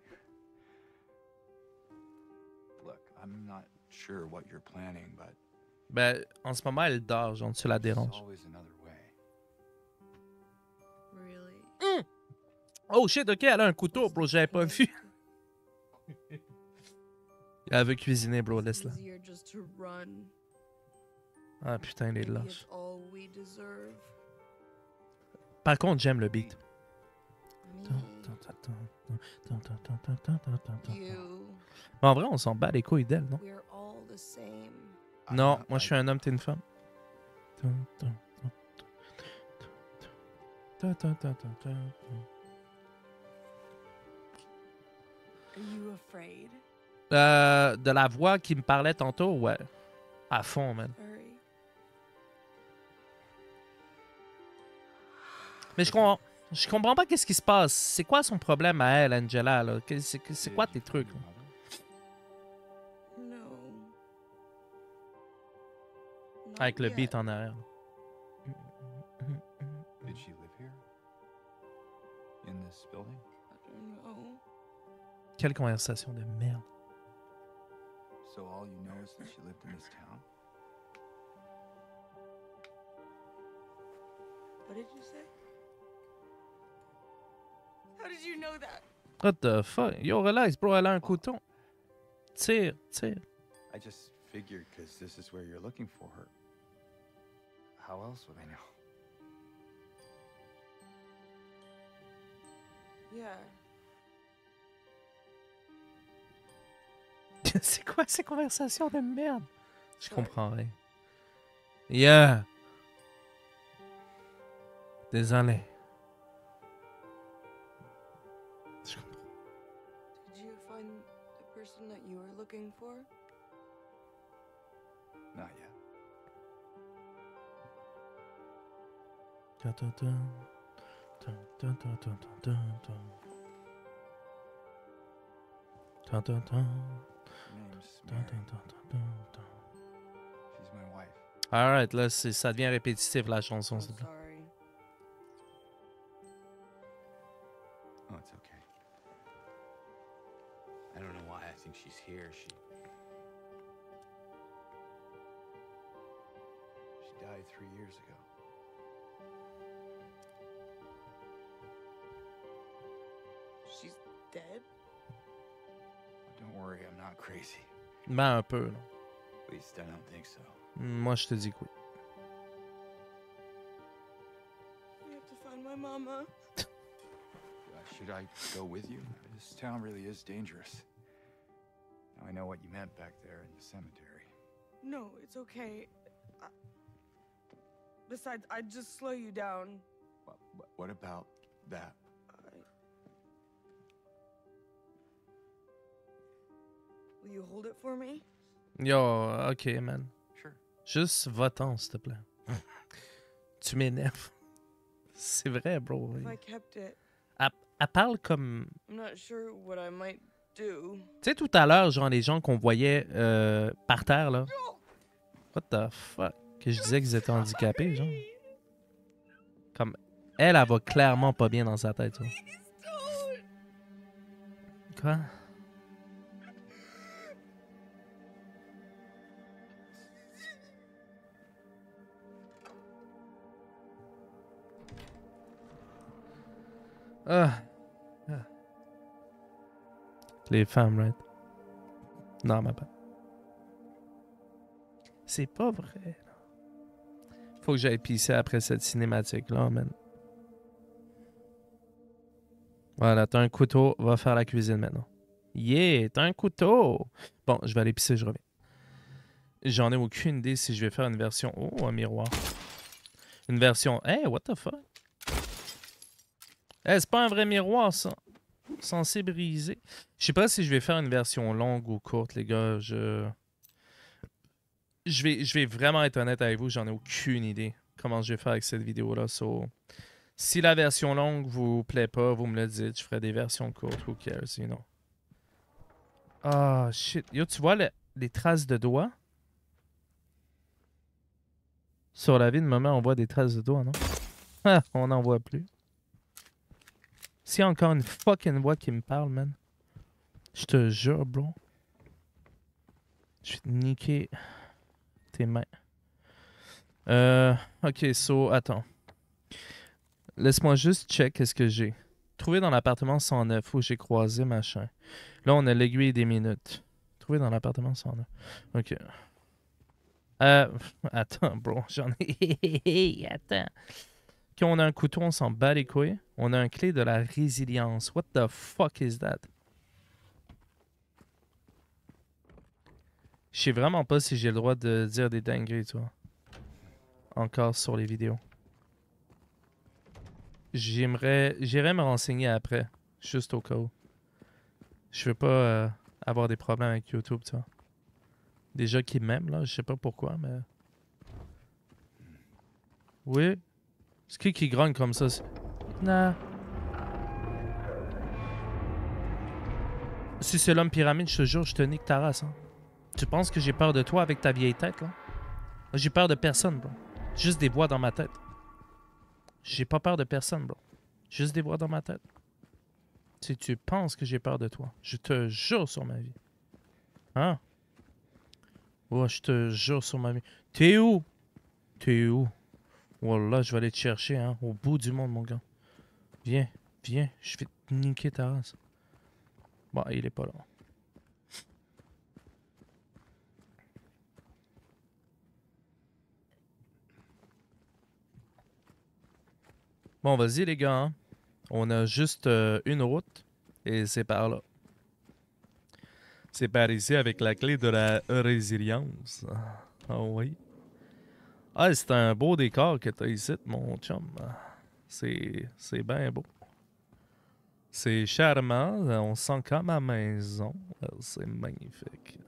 A: Look, I'm not sure what you're planning, but. mais... Ben, en ce moment, elle dort, genre, tu la déranges. Really? Mmh! Oh shit, ok, elle a un couteau, bro, j'avais pas vu. [laughs] elle veut cuisiner, bro, laisse-la. Ah putain, il est lâche. Par contre, j'aime le beat. Mais en vrai, on s'en bat les couilles d'elle, non? Non, moi je suis un homme, t'es une femme. de la voix qui me parlait tantôt, ouais. À fond, man. Mais je comprends, je comprends pas qu'est-ce qui se passe. C'est quoi son problème à elle, Angela? C'est quoi tes trucs? Là? Avec le beat en arrière. Did she live here? In this building? I don't know. Quelle conversation de merde. So all you know is that she lived in this town? What did you say? How did you know that? What the fuck? Yo, relax, bro. Elle a un couteau. Tire, tire. I just figured because this is where you're looking for her. How else would I know? Yeah. [laughs] c'est quoi ces conversations de merde? Je comprends rien. Yeah. Désolé. looking for? Not yet. là, ça devient répétitif la chanson. think she's here. She. She died three years ago. She's dead? Don't worry, I'm not crazy. Ben, un peu, At least I don't think so. Mm, moi, je te dis que oui. We have to find my mama. [laughs] Should I go with you? This town really is dangerous know what you meant back there in the cemetery. No, it's okay. I... Besides, I'd just slow you down. What, what about that? I... Will you hold it for me? Yo, ok, man. Sure. Just va-t'en, s'il te plaît. [laughs] tu m'énerves. C'est vrai, bro. If I kept it. elle parle comme... I'm not sure what I might Tu sais, tout à l'heure, genre, les gens qu'on voyait euh, par terre, là. What the fuck? Que je disais qu'ils étaient handicapés, genre. Comme, elle, elle va clairement pas bien dans sa tête, Quoi? Ah. Les femmes, right? Non, ma pas. C'est pas vrai. Faut que j'aille pisser après cette cinématique-là, man. Voilà, t'as un couteau, va faire la cuisine maintenant. Yeah, t'as un couteau! Bon, je vais aller pisser, je reviens. J'en ai aucune idée si je vais faire une version... Oh, un miroir. Une version... Eh, what the fuck? Hey, c'est pas un vrai miroir, ça censé briser. Je sais pas si je vais faire une version longue ou courte, les gars. Je, vais, je vais vraiment être honnête avec vous, j'en ai aucune idée comment je vais faire avec cette vidéo-là. si la version longue vous plaît pas, vous me le dites. Je ferai des versions courtes. Who cares, you Ah, shit. Yo, tu vois les traces de doigts? Sur la vie de maman, on voit des traces de doigts, non? [laughs] on n'en voit plus a encore une fucking voix qui me parle, man. Je te jure, bro. Je vais te niquer tes mains. Euh, ok, so, attends. Laisse-moi juste check ce que j'ai. Trouvé dans l'appartement 109 où j'ai croisé machin. Là, on a l'aiguille des minutes. Trouvé dans l'appartement 109. Ok. Euh, [laughs] attends, bro, j'en ai. [laughs] attends. Quand on a un couteau, on s'en bat les couilles. On a un clé de la résilience. What the fuck is that? Je sais vraiment pas si j'ai le droit de dire des dingueries, toi. Encore sur les vidéos. J'aimerais... J'irai me renseigner après. Juste au cas où. Je veux pas euh, avoir des problèmes avec YouTube, toi. Déjà qu'ils m'aiment, là. Je sais pas pourquoi, mais... Oui, c'est qui qui grogne comme ça? Non. Si c'est l'homme pyramide, je te jure, je te nique ta race. Hein. Tu penses que j'ai peur de toi avec ta vieille tête, là? J'ai peur de personne, bro. Juste des voix dans ma tête. J'ai pas peur de personne, bro. Juste des voix dans ma tête. Si tu penses que j'ai peur de toi, je te jure sur ma vie. Hein? Oh, je te jure sur ma vie. T'es où? T'es où? là, je vais aller te chercher, hein, au bout du monde, mon gars. Viens, viens, je vais te niquer ta race. Bon, bah, il est pas là. Bon, vas-y les gars. Hein. On a juste euh, une route et c'est par là. C'est par ici avec la clé de la résilience. Ah oui. Ah, c'est un beau décor que t'as ici, mon chum. C'est, c'est bien beau. C'est charmant. On sent comme à maison. Ah, c'est magnifique.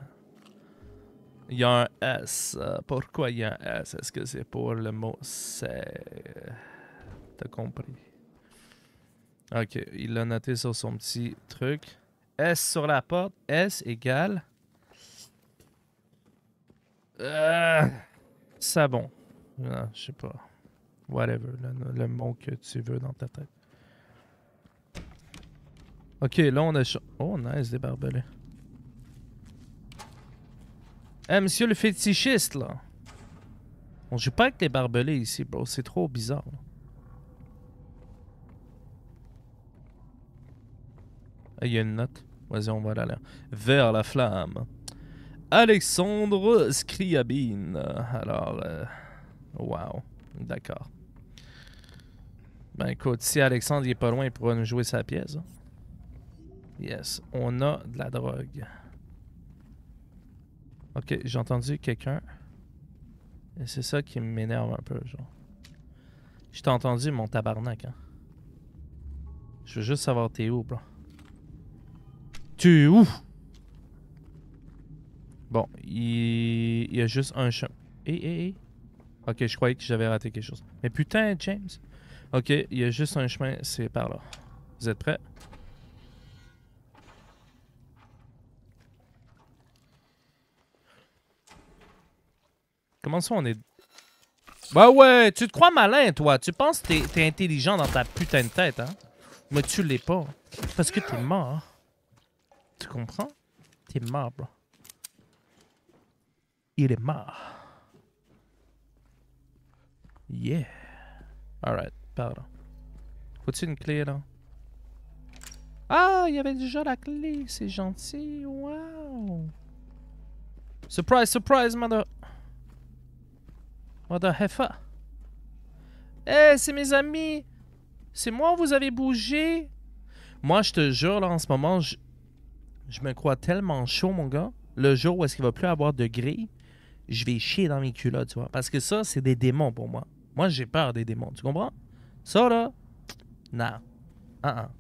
A: Il y a un S. Pourquoi il y a un S? Est-ce que c'est pour le mot c'est... T'as compris. Ok, il l'a noté sur son petit truc. S sur la porte. S égale... Euh, savon. Non, ah, je sais pas. Whatever, le, mot que tu veux dans ta tête. Ok, là on a... Oh, nice, des barbelés. Eh, monsieur le fétichiste, là. On joue pas avec les barbelés ici, bro. C'est trop bizarre. Ah, il y a une note. Vas-y, on va aller vers la flamme. Alexandre Scriabine. Alors, euh, Wow. D'accord. Ben écoute, si Alexandre il est pas loin, il pourra nous jouer sa pièce. Hein. Yes. On a de la drogue. Ok, j'ai entendu quelqu'un. Et c'est ça qui m'énerve un peu, genre. Je t'ai entendu, mon tabarnak, hein. Je veux juste savoir t'es où, bro. Tu où? Bon, il... y a juste un champ. Hé, hé, hé. Ok, je croyais que j'avais raté quelque chose. Mais putain, James. Ok, il y a juste un chemin, c'est par là. Vous êtes prêts? Comment ça on est... Bah ouais, tu te crois malin, toi. Tu penses que t'es intelligent dans ta putain de tête, hein? Mais tu l'es pas. Parce que t'es mort. Tu comprends? T'es mort, bro. Il est mort. Yeah. Alright, pardon. Faut-tu une clé, là? Ah, il y avait déjà la clé. C'est gentil. Wow. Surprise, surprise, mother... Mother Heffa. Eh, c'est mes amis. C'est moi, vous avez bougé. Moi, je te jure, là, en ce moment, je, me crois tellement chaud, mon gars. Le jour où est-ce qu'il va plus avoir de gris, je vais chier dans mes culottes, tu vois. Parce que ça, c'est des démons pour moi. Moi, j'ai peur des démons, tu comprends? Ça, là, non. Uh ah, ah.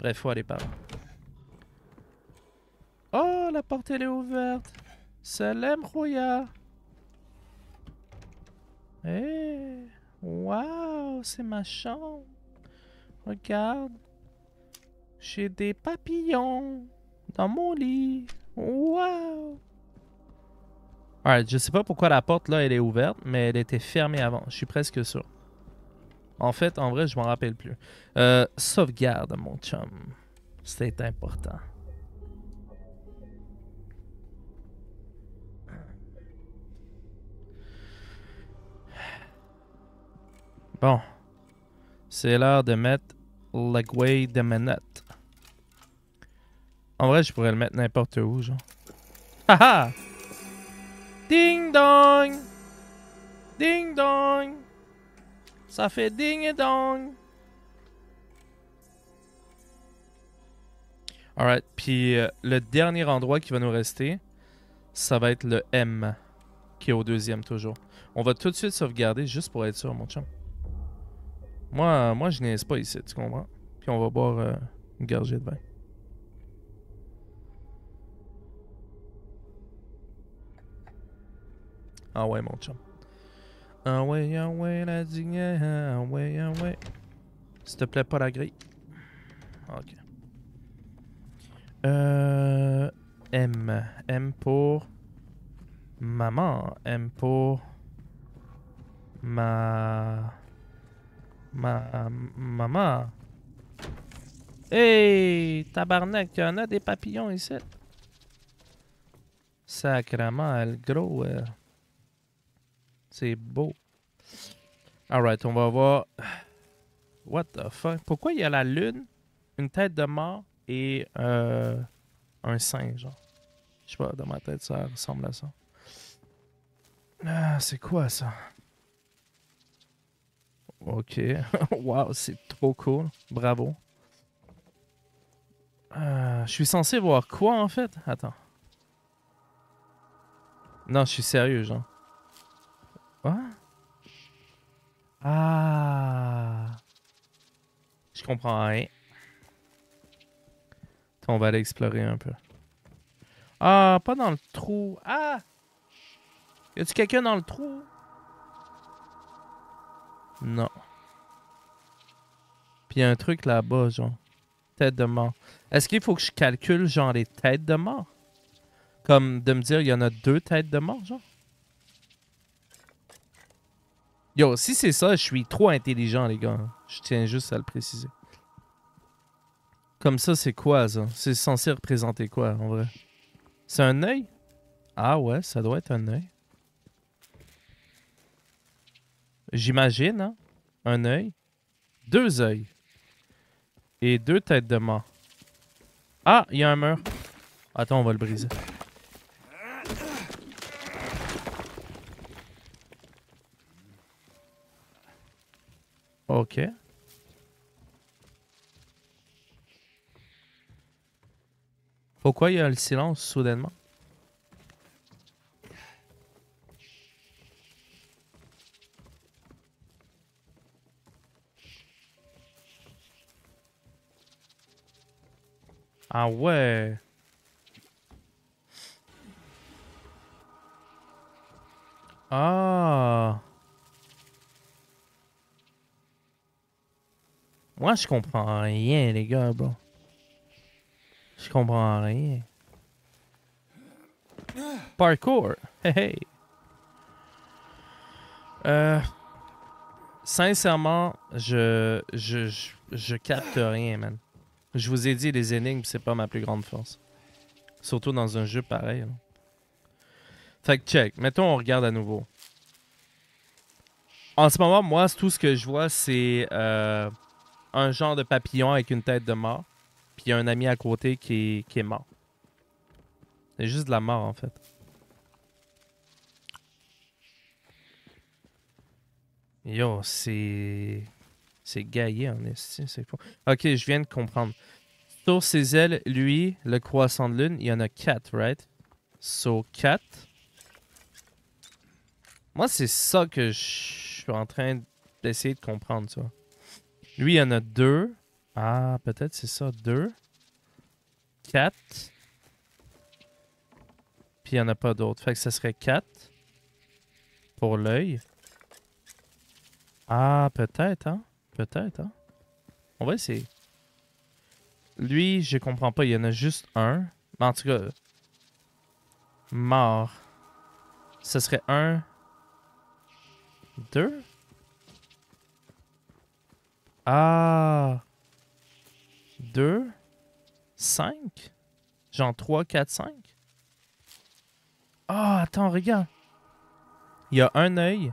A: Bref, faut aller par là. Oh, la porte, elle est ouverte. Salam, Roya. Eh, waouh, c'est ma chambre. Regarde. J'ai des papillons dans mon lit. Waouh. Alright, je sais pas pourquoi la porte là elle est ouverte, mais elle était fermée avant. Je suis presque sûr. En fait, en vrai, je m'en rappelle plus. Euh, sauvegarde, mon chum. C'est important. Bon. C'est l'heure de mettre Legway de manette. En vrai, je pourrais le mettre n'importe où, genre. Haha! Ding dong! Ding dong! Ça fait ding et dong! Alright, puis euh, le dernier endroit qui va nous rester, ça va être le M, qui est au deuxième toujours. On va tout de suite sauvegarder juste pour être sûr, mon chum. Moi, moi je n'ai pas ici, tu comprends? Puis on va boire euh, une gorgée de vin. Ah ouais, mon chum. Ah ouais, ah ouais, la digne. Ah ouais, ah ouais. S'il te plaît, pas la grille. Ok. Euh, M. M pour maman. M pour ma. Ma. Maman. Hey! Tabarnak, il y en a des papillons ici. Sacrement, elle gros. Euh. C'est beau. Alright, on va voir. What the fuck? Pourquoi il y a la lune, une tête de mort et euh, un singe? Je sais pas, dans ma tête, ça ressemble à ça. Ah, c'est quoi ça? Ok. [laughs] wow, c'est trop cool. Bravo. Ah, je suis censé voir quoi en fait? Attends. Non, je suis sérieux, genre. Quoi Ah Je comprends On va aller explorer un peu. Ah, pas dans le trou. Ah! Y a-tu quelqu'un dans le trou? Non. Puis y a un truc là-bas, genre. Tête de mort. Est-ce qu'il faut que je calcule, genre, les têtes de mort? Comme de me dire, il y en a deux têtes de mort, genre? Yo, si c'est ça, je suis trop intelligent, les gars. Je tiens juste à le préciser. Comme ça, c'est quoi, ça? C'est censé représenter quoi, en vrai? C'est un œil? Ah ouais, ça doit être un œil. J'imagine, hein? Un œil. Deux œils. Et deux têtes de mort. Ah, il y a un mur. Attends, on va le briser. Ok. Pourquoi il y a le silence soudainement? Ah ouais. Ah. Moi, je comprends rien, les gars, bro. Je comprends rien. Parkour. Hey, hey. Euh, sincèrement, je, je, je, capte rien, man. Je vous ai dit, les énigmes, c'est pas ma plus grande force. Surtout dans un jeu pareil. Fait que check. Mettons, on regarde à nouveau. En ce moment, moi, tout ce que je vois, c'est... Euh, un genre de papillon avec une tête de mort. Puis il y a un ami à côté qui est, mort. C'est juste de la mort, en fait. Yo, c'est. C'est gaillé en estime. c'est Ok, je viens de comprendre. Sur ses ailes, lui, le croissant de lune, il y en a 4, right? So 4. Moi, c'est ça que je suis en train d'essayer de comprendre, ça. Lui, il y en a deux. Ah, peut-être c'est ça, deux. Quatre. Puis il n'y en a pas d'autres. Fait que ce serait quatre. Pour l'œil. Ah, peut-être, hein? Peut-être, hein? On va essayer. Lui, je comprends pas. Il y en a juste un. Mais en tout cas... Mort. Ce serait un... Deux? Ah! 2, 5? Genre 3, 4, 5? Ah, attends, regarde. Il y a un œil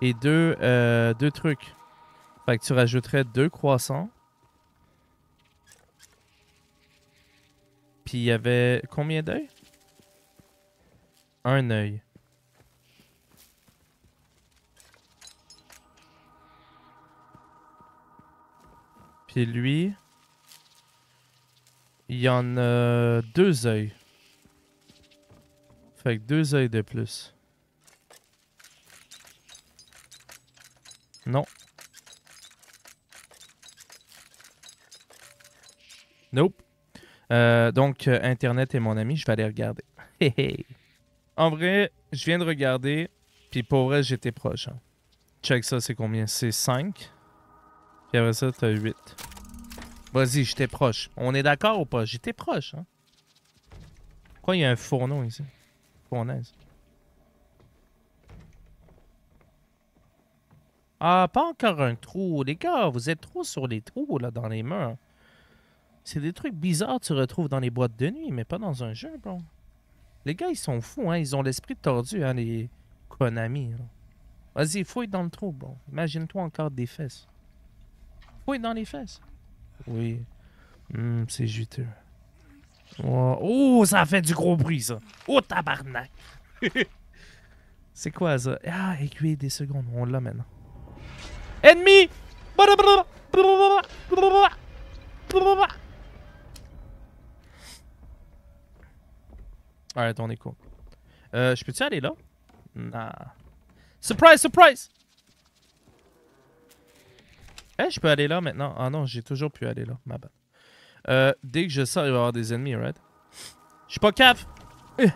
A: et deux, euh, deux trucs. Fait que tu rajouterais deux croissants. Puis il y avait combien d'œils? Un œil. Puis lui, il y en a deux œils. Fait que deux œils de plus. Non. Nope. Euh, donc, euh, Internet est mon ami, je vais aller regarder. [laughs] en vrai, je viens de regarder, puis pour vrai, j'étais proche. Hein. Check ça, c'est combien? C'est 5 y avait ça, t'as 8. Vas-y, j'étais proche. On est d'accord ou pas? J'étais proche, hein? Pourquoi il y a un fourneau ici? Fournaise. Ah, pas encore un trou. Les gars, vous êtes trop sur les trous, là, dans les murs. C'est des trucs bizarres que tu retrouves dans les boîtes de nuit, mais pas dans un jeu, bon. Les gars, ils sont fous, hein. Ils ont l'esprit tordu, hein, les Konami. Hein. Vas-y, fouille dans le trou, bon. Imagine-toi encore des fesses. Oui, dans les fesses. Oui. Mmh, c'est juteux. Oh. ça fait du gros bruit, ça. Oh, tabarnak. [laughs] c'est quoi, ça? Ah, aiguille des secondes. On l'a maintenant. Ennemi! Alright, on est cool. Euh, je peux-tu aller là? Nah. Surprise, surprise! Eh, je peux aller là maintenant. Ah non, j'ai toujours pu aller là. Ma bad. Euh, dès que je sors, il va y avoir des ennemis, right? Je suis pas cap! Euh.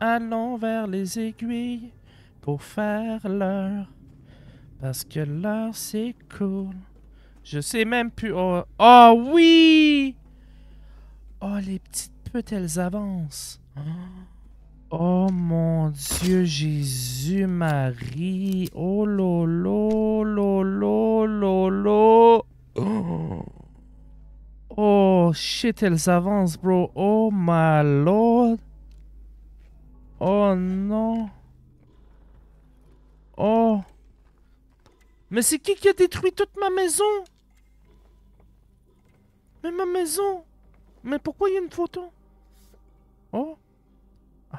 A: Allons vers les aiguilles pour faire l'heure. Parce que l'heure, c'est cool. Je sais même plus. Oh, oui! Oh, les petites putes, elles avancent. Ah. Oh mon Dieu, Jésus, Marie. Oh lolo, lolo, lolo. Oh. oh shit, elles avancent, bro. Oh my lord. Oh non. Oh. Mais c'est qui qui a détruit toute ma maison? Mais ma maison. Mais pourquoi il y a une photo? Oh.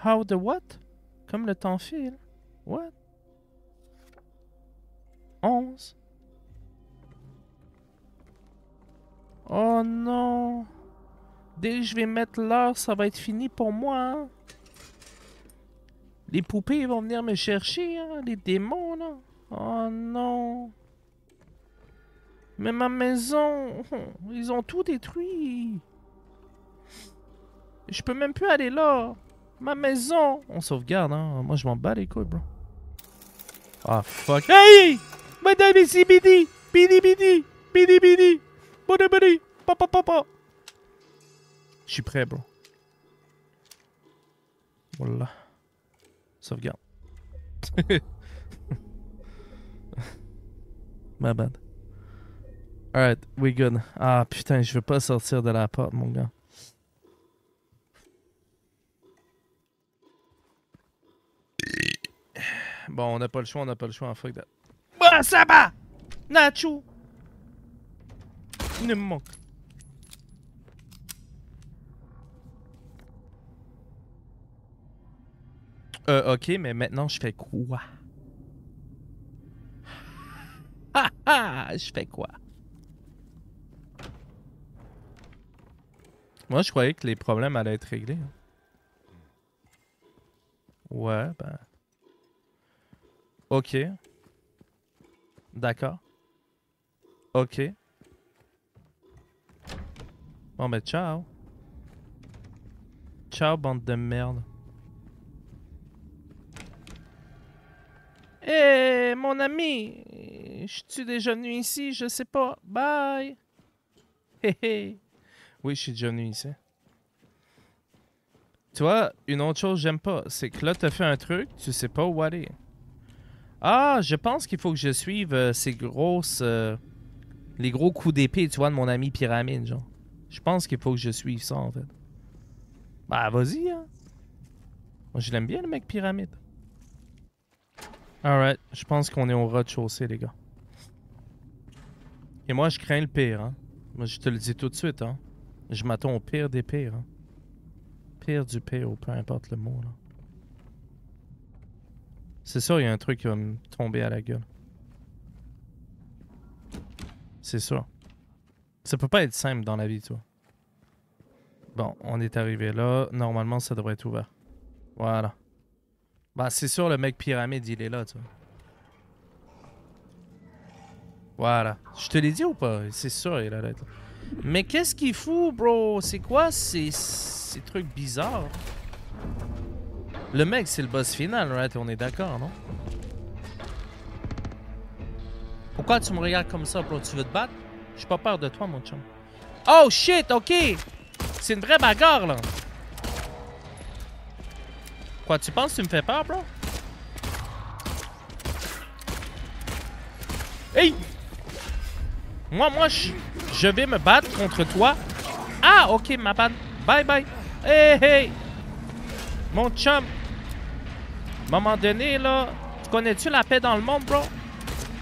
A: How the what? Comme le temps file. What? 11. Oh non! Dès que je vais mettre là, ça va être fini pour moi. Hein. Les poupées vont venir me chercher, hein, les démons Oh non! Mais ma maison, [laughs] ils ont tout détruit. Je peux même plus aller là. Ma maison On sauvegarde, hein. Moi, je m'en bats les couilles, bro. Ah, fuck. Hey Madame ici, Bidi Bidi, Bidi Bidi, Bidi Bidi, Bidi Papa, papa Je suis prêt, bro. Voilà. Sauvegarde. [laughs] My bad. Alright, we good. Ah, putain, je veux pas sortir de la porte, mon gars. Bon, on n'a pas le choix, on n'a pas le choix, en fuck that. Bah, ça va! Nacho! Il me manque. Euh, ok, mais maintenant je fais quoi? [laughs] Ha ha! Je fais quoi? Moi, je croyais que les problèmes allaient être réglés. Hein. Ouais, ben. Ok. D'accord. Ok. Bon bah ciao. Ciao bande de merde. Hé, eh, mon ami! Je suis déjà venu ici? Je sais pas. Bye! Hé hé! Oui, je suis déjà venu ici. Toi, une autre chose j'aime pas, c'est que là, t'as fait un truc, tu sais pas où aller. Ah, je pense qu'il faut que je suive euh, ces grosses. Euh, les gros coups d'épée, tu vois, de mon ami Pyramide, genre. Je pense qu'il faut que je suive ça, en fait. Bah, vas-y, hein. Moi, je l'aime bien, le mec Pyramide. Alright, je pense qu'on est au rez-de-chaussée, les gars. Et moi, je crains le pire, hein. Moi, je te le dis tout de suite, hein. Je m'attends au pire des pires, hein. Pire du pire, ou peu importe le mot, là. C'est sûr, il y a un truc qui va me tomber à la gueule. C'est sûr. Ça peut pas être simple dans la vie, toi. Bon, on est arrivé là. Normalement, ça devrait être ouvert. Voilà. Bah, c'est sûr, le mec pyramide, il est là, toi. Voilà. Je te l'ai dit ou pas? C'est sûr, il a là. Mais qu'est-ce qu'il fout, bro? C'est quoi ces, ces trucs bizarres? Le mec, c'est le boss final, right? On est d'accord, non? Pourquoi tu me regardes comme ça, bro? Tu veux te battre? J'ai pas peur de toi, mon chum. Oh shit, ok! C'est une vraie bagarre, là! Quoi, tu penses que tu me fais peur, bro? Hey! Moi, moi, je, vais me battre contre toi. Ah, ok, ma panne. Bye, bye. Hey, hey! Mon chum, moment donné, là, tu connais-tu la paix dans le monde, bro?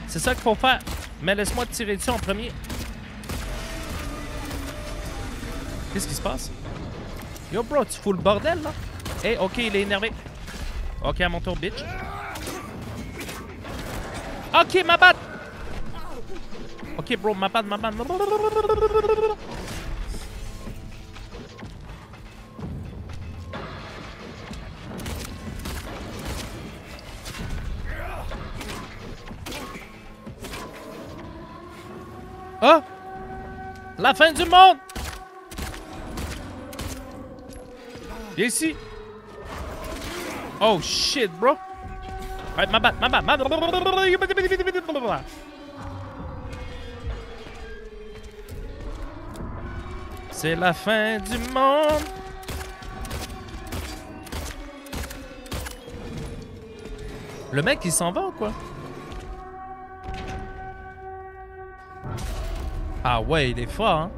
A: C'est ça qu'il faut faire. Mais laisse-moi tirer dessus en premier. Qu'est-ce qui se passe? Yo, bro, tu fous le bordel, là? hey, eh, OK, il est énervé. OK, à mon tour, bitch. OK, ma bad. OK, bro, ma bad, ma bad. Oh La fin du monde! ici! Oh shit, bro! ma ma ma C'est la fin du monde! Le mec, il s'en va ou quoi? Ah ouais, il est fort, hein.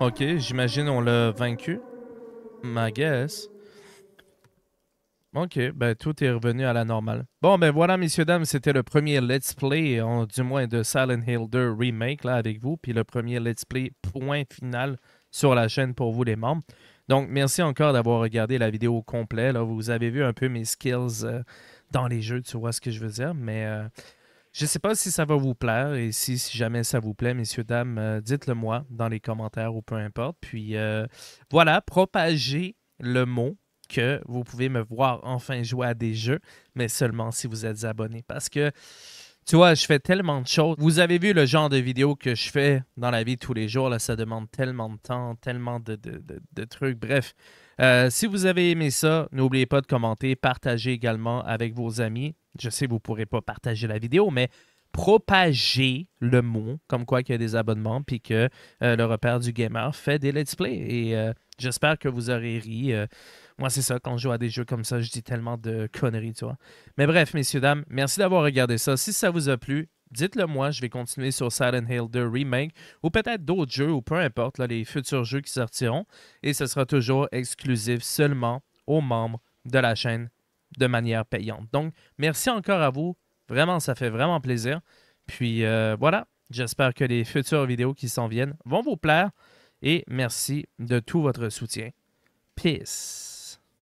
A: Ok, j'imagine on l'a vaincu. Ma guess. OK, ben tout est revenu à la normale. Bon, ben voilà, messieurs, dames, c'était le premier Let's Play, du moins de Silent Hill 2 Remake, là, avec vous, puis le premier Let's Play point final sur la chaîne pour vous, les membres. Donc, merci encore d'avoir regardé la vidéo complète. Là, vous avez vu un peu mes skills euh, dans les jeux, tu vois ce que je veux dire, mais... Euh, je ne sais pas si ça va vous plaire et si, jamais ça vous plaît, messieurs, dames, euh, dites-le moi dans les commentaires ou peu importe. Puis voilà, propagez le mot que vous pouvez me voir enfin jouer à des jeux, mais seulement si vous êtes abonné. Parce que, tu vois, je fais tellement de choses. Vous avez vu le genre de vidéos que je fais dans la vie tous les jours. Là, ça demande tellement de temps, tellement de, trucs. Bref, euh, si vous avez aimé ça, n'oubliez pas de commenter, partager également avec vos amis. Je sais, vous ne pourrez pas partager la vidéo, mais propager le mot, comme quoi qu'il y a des abonnements, puis que euh, le repère du gamer fait des let's play. Et euh, j'espère que vous aurez ri. Moi, c'est ça. Quand je joue à des jeux comme ça, je dis tellement de conneries, tu vois. Mais bref, messieurs, dames, merci d'avoir regardé ça. Si ça vous a plu, dites-le moi. Je vais continuer sur Silent Hill 2 Remake ou peut-être d'autres jeux ou peu importe, là, les futurs jeux qui sortiront. Et ce sera toujours exclusif seulement aux membres de la chaîne de manière payante. Donc, merci encore à vous. Vraiment, ça fait vraiment plaisir. Puis euh, voilà, j'espère que les futures vidéos qui s'en viennent vont vous plaire. Et merci de tout votre soutien. Peace.